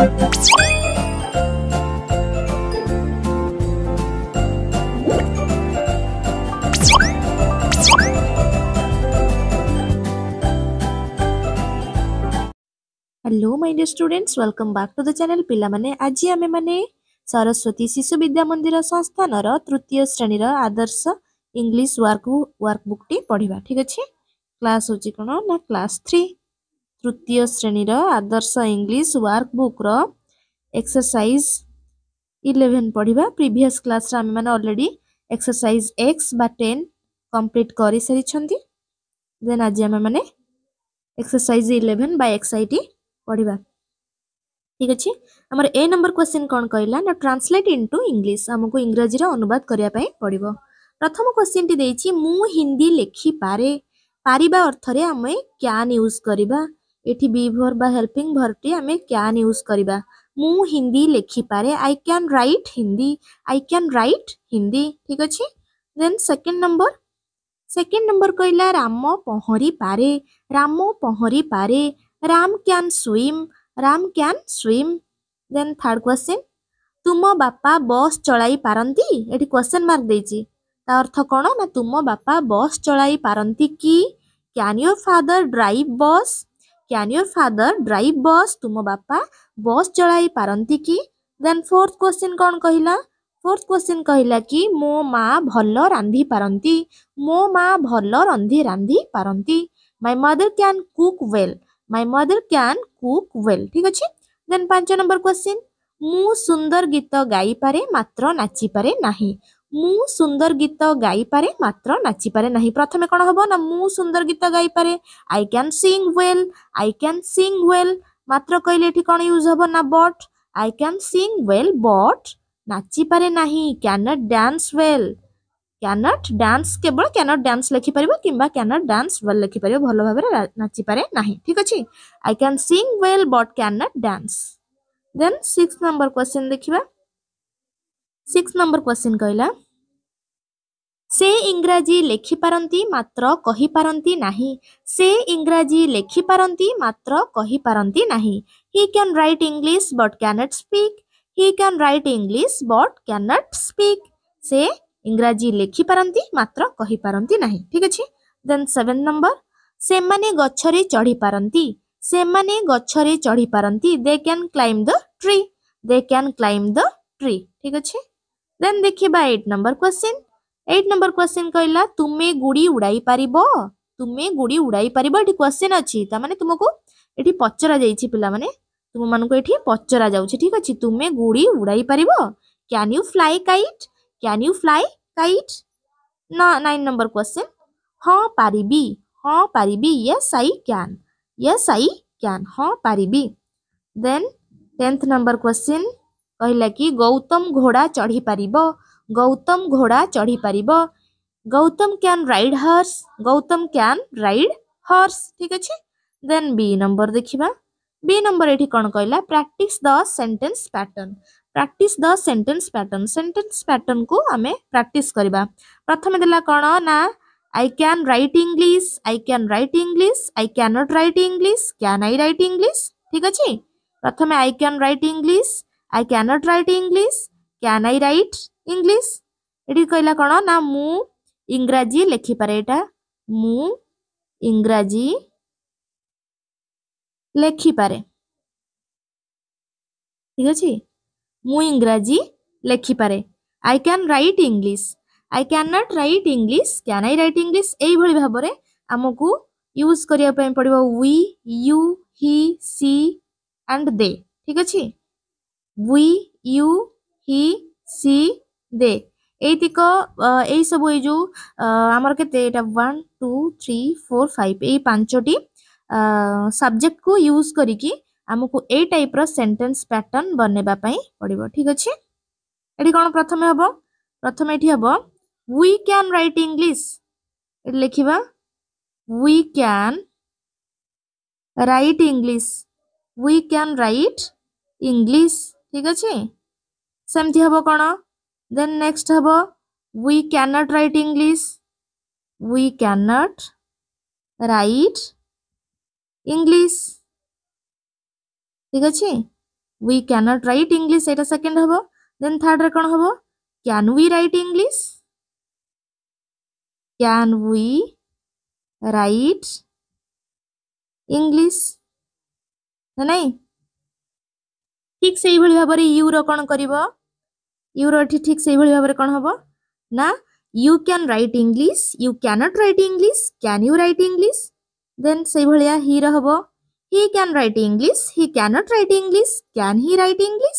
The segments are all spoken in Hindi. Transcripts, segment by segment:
Hello my dear students welcome back to the channel पिला माने आज आमे माने सरस्वती शिशु विद्या मंदिर संस्थान र तृतीय श्रेणी र आदर्श इंग्लिश वर्क वर्कबुक टी पढिबा ठीक अछि क्लास होची कोनो ना क्लास ତୃତୀୟ ଶ୍ରେଣୀର ଆଦର୍ଶ ଇଂଲିଶ ୱାର୍କ ବୁକ୍ର ଏକ୍ସରସାଇଜ୍ ଇଲେଭେନ୍ ପଢ଼ିବା ପ୍ରିଭିୟସ୍ କ୍ଲାସ୍ରେ ଆମେମାନେ ଅଲରେଡ଼ି ଏକ୍ସରସାଇଜ୍ ଏକ୍ସ ବା ଟେନ୍ କମ୍ପ୍ଲିଟ୍ କରିସାରିଛନ୍ତି ଦେନ୍ ଆଜି ଆମେମାନେ ଏକ୍ସରସାଇଜ୍ ଇଲେଭେନ୍ ବା ଏକ୍ସଆଇଟି ପଢ଼ିବା ଠିକ୍ ଅଛି ଆମର ଏ ନମ୍ବର କ୍ୱେଶ୍ଚିନ୍ କ'ଣ କହିଲା ନା ଟ୍ରାନ୍ସଲେଟ୍ ଇନ୍ଟୁ ଇଂଲିଶ ଆମକୁ ଇଂରାଜୀର ଅନୁବାଦ କରିବା ପାଇଁ ପଡ଼ିବ ପ୍ରଥମ କ୍ୱେଶ୍ଚିନ୍ଟି ଦେଇଛି ମୁଁ ହିନ୍ଦୀ ଲେଖିପାରେ ପାରିବା ଅର୍ଥରେ ଆମେ କ୍ୟାନ୍ ୟୁଜ୍ କରିବା এটি বি ভর বা হেল্পিং ভরটি আমি ক্যান ইউজ করা মু হিন্দি লেখিপারে I can write Hindi I can write Hindi ঠিক আছে দেন সেকেন্ড নম্বর সেকেন্ড নম্বর কহিলা রাম পহরি পারে রাম পহরি পারে Ram can swim Ram can swim then third question তুম বাপা বস চলাই পারন্তি এটি কোশ্চেন মার্ক দিয়েছি তা অর্থ কোণ না তুম বাপা বস চলাই পারন্তি কি can your father drive bus can your father drive bus तुम बापा बस चल पारती कि देन फोर्थ क्वेश्चन कौन कहला फोर्थ क्वेश्चन कहला कि मो माँ भल रांधि पारती मो माँ भल रंधि रांधि पारती my mother can cook well my mother can cook well ठीक अच्छे देन पांच नंबर क्वेश्चन मु सुंदर गीत गाई पारे मात्र नाची पारे नाही मु सुंदर गीत गाईपे मात्र नाची पारे ना प्रथम कौन हम ना मु सुंदर गीत गाईपे आई क्या सींग व्वेल आई क्या सींग व्वेल मात्र कहले कौन यूज हम ना बट आई क्या सींग व्वेल बट नाचिपे ना क्या नट डांस वेल क्या नट डांस केवल क्या नट डांस लिखिपर कि क्या नट डांस व्वेल लिखिपर भल भाव नाचिपे ना ठीक अच्छे आई क्या सींग well but can not dance then six number question देखा सिक्स नंबर क्वेश्चन कहला से इंग्राजी लेखिपारती मात्र कहीपारती ना से इंग्राजी लेखिपारती मात्र कहीपारती ना he can write English but can't speak he can write English but can't speak से इंग्राजी लेखिपारती मात्र कहीपारती ना ठीक अच्छे देन सेवेन नंबर से मैंने गचरे चढ़ीपारती से मैंने गचरे चढ़ीपारती they can climb the tree they can climb the tree ठीक अच्छे देन देखा eight number question eight number question कहला तुम्हें गुड़ी उड़ाई पार तुम्हें गुड़ी उड़ाई पार ये क्वेश्चन अच्छी मैंने तुमको ये पचरा जा पाने तुम मानक ये पचरा जा ठीक अच्छे तुम्हें गुड़ी उड़ाई पार can you fly kite can you fly kite ना नाइन नंबर क्वेश्चन हाँ पारि हाँ पारि yes I can yes I can हाँ पारि देन टेन्थ नंबर क्वेश्चन कहला कि गौतम घोड़ा चढ़ी पार गौतम घोड़ा चढ़ी पार Gautam can ride horse Gautam can ride horse ठीक अच्छे देन बी नंबर देखा बी नंबर ये कौन कहला practice the sentence pattern practice the sentence pattern sentence pattern को आम प्राक्टिस करवा प्रथम देला कौन ना I can write English I can write English I can not write English can I write English ठीक अच्छे प्रथम I can write English I can not write English can I write English এটি কহিলা কোণ না মু ইংরাজি লেখিপারে এটা মু ইংরাজি লেখিপারে ঠিক আছে মু ইংরাজি লেখিপারে I can write English I can not write English can I write English এইভাবে ভাবে ଆମକୁ ইউজ କରିବା ପାଇଁ ପଡ଼ିବ we you he she and they ଠିକ୍ ଅଛି we you he she they ଏଇତିକ ଏଇ ସବୁ ଏଇ ଯୋଉ ଆମର କେତେ ଏଇଟା one two three four five ଏଇ ପାଞ୍ଚଟି ସବଜେକ୍ଟକୁ ୟୁଜ୍ କରିକି ଆମକୁ ଏଇ ଟାଇପ୍ର ସେଣ୍ଟେନ୍ସ ପ୍ୟାଟର୍ନ ବନେଇବା ପାଇଁ ପଡ଼ିବ ଠିକ୍ ଅଛି ଏଠି କ'ଣ ପ୍ରଥମେ ହେବ ପ୍ରଥମେ ଏଠି ହେବ ୱି କ୍ୟାନ୍ ରାଇଟ୍ ଇଂଲିଶ ଏଠି ଲେଖିବା we can write English we can write English ଠିକ୍ ଅଛି ସେମିତି ହେବ କ'ଣ দেন নেক্সট হব we can't write English we can't write English ঠিক আছে উই ক্যানট রাইট ইংলিশ এটা সেকেন্ড হব দেন থার্ডরে কোণ হব can we write English can we write English না নাই ঠিক সেইভাবে ভাবে ইউর কোণ করব ইউর এটি ঠিক সেইভাবে ভাবে কণ হব না you can write English you can't write English can you write English then সেইভাবে হির হব he can write English he can't write English can he write English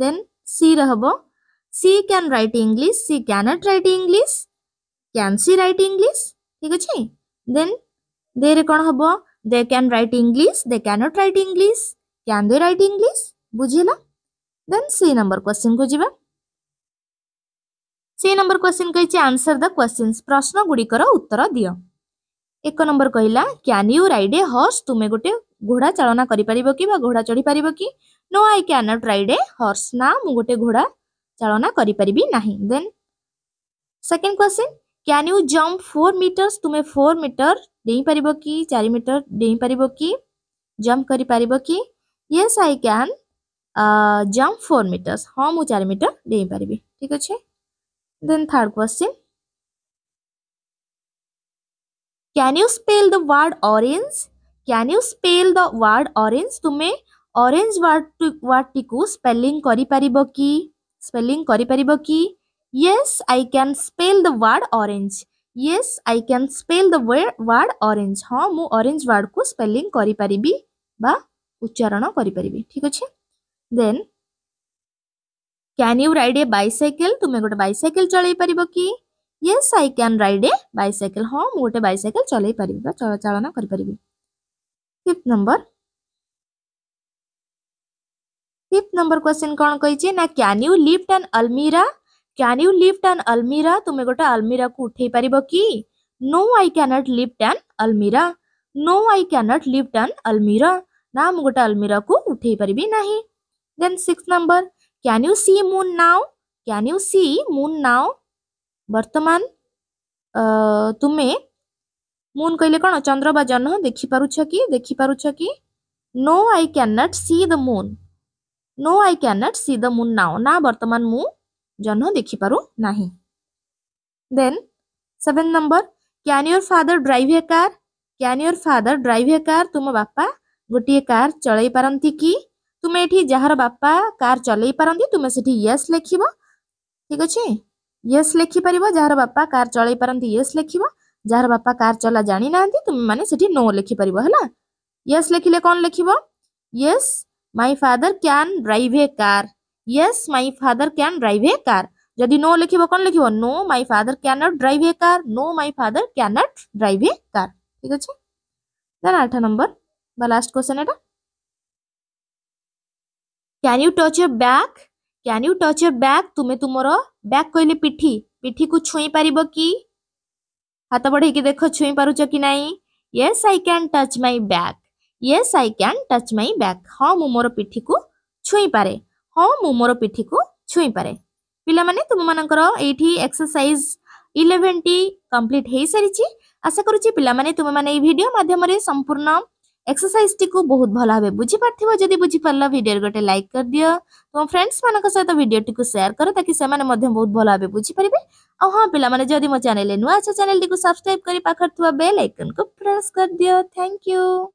then সির হব she can write English she can't write English can she write English ঠিক আছে দেন দে রে কণ হব they can write English they can't write English can they write English বুঝিলা দেন সি নম্বর কোশ্চিন কু যা से नंबर क्वेश्चन कही आंसर द क्वेश्चन प्रश्न गुड़िकर उत्तर दि एक नंबर कहला क्यान यू रईड ए हर्स तुम्हें गोटे घोड़ा चाला कर घोड़ा चढ़ी पार कि no I can nut रईड A hers ना मुझे गोटे घोड़ा चाला करकेंड question can you jump four meters तुम्हें फोर मीटर डेई पार कि चार मीटर डेई पार कि जम्प कर कि ये आई क्या जम्प फोर मीटर्स हाँ मुझ चार मीटर डेई पारि ठीक अच्छे Then third question. Can you spell the word orange? Can you spell the word orange? तुम्हें orange word word टिकु spelling kari paribo ki Spelling kari paribo ki Yes, I can spell the word orange. Yes, I can spell the word word orange. ha mu orange word को spelling kari paribi ba uchcharan kari paribi thik ache Then can you ride a bicycle तुम्हें गोटे बैसाइकेल चल पार कि ये आई क्यान रईड ए बैसाइकेल हाँ मुझे गोटे बैसाइकेल चल पार चलाचा करंबर फिफ्थ नंबर क्वेश्चन कौन कही ना यू लिफ्ट एंड अलमीरा क्यान यू लिफ्ट एंड अलमीरा तुम्हें गोटे अलमीरा को उठे पार कि no I can't lift and अलमीरा no I can't lift and अलमीरा ना मुझे गोटे अलमीरा को उठे पारि ना then six number can you see moon now can you see moon now बर्तमान तुम्हें मून कहले कौन चंद्र बाह देखिपार कि देखिपार कि no I can not see the moon no I can not see the moon now ना बर्तमान मु जह्न देखिपना then seven number can your father drive a car can your father drive a car तुम बापा गोटे कार चल पारती कि तुम्हें ये जार बापा कार चल पारती तुम्हें से लिख ठीक अच्छे यस लिखिपार जार बापा कार चल पारती यस लिख जार बापा कार चला जाणी ना तुम्हें मैंने से नो लिखिपार है ये लिखले कौन लिख yes my father can drive a car yes my father can drive a car जदि नो लिख कौन लिख no my father can not drive a car no my father can not drive a car ठीक अच्छे आठ नंबर बा लास्ट क्वेश्चन एटा can you touch your back can you touch your back ତୁମେ ତୁମର ବ୍ୟାକ୍ କହିଲେ ପିଠି ପିଠିକୁ ଛୁଇଁ ପାରିବ କି ହାତ ବଢ଼େଇକି ଦେଖ ଛୁଇଁ ପାରୁଛ କି ନାହିଁ yes I can touch my back yes I can touch my back ହଁ ମୁଁ ମୋର ପିଠିକୁ ଛୁଇଁପାରେ ହଁ ମୁଁ ମୋର ପିଠିକୁ ଛୁଇଁପାରେ ପିଲାମାନେ ତୁମମାନଙ୍କର ଏଇଠି ଏକ୍ସରସାଇଜ୍ ଇଲେଭେନ୍ଟି କମ୍ପ୍ଲିଟ୍ ହୋଇସାରିଛି ଆଶା କରୁଛି ପିଲାମାନେ ତୁମେମାନେ ଏଇ ଭିଡ଼ିଓ ମାଧ୍ୟମରେ ସମ୍ପୂର୍ଣ୍ଣ ଏକ୍ସରସାଇଜ୍ କୁ ବହୁତ ଭଲ ଭାବେ ବୁଝିପାରିଥିବ ଯଦି ବୁଝିପାରିଲ ଭିଡ଼ିଓରେ ଗୋଟେ ଲାଇକ୍ କରିଦିଅ ତୁମ ଫ୍ରେଣ୍ଡସ୍ମାନଙ୍କ ସହିତ ଭିଡ଼ିଓଟିକୁ ସେୟାର କର ତାକି ସେମାନେ ମଧ୍ୟ ବହୁତ ଭଲ ଭାବେ ବୁଝିପାରିବେ ଆଉ ହଁ ପିଲାମାନେ ଯଦି ମୋ ଚ୍ୟାନେଲରେ ନୂଆ ଅଛ ଚ୍ୟାନେଲଟିକୁ ସବସ୍କ୍ରାଇବ୍ କରି ପାଖରେ ଥିବା ବେଲ୍ ଆଇକନ୍କୁ ପ୍ରେସ୍ କରିଦିଅ ଥ୍ୟାଙ୍କ ୟୁ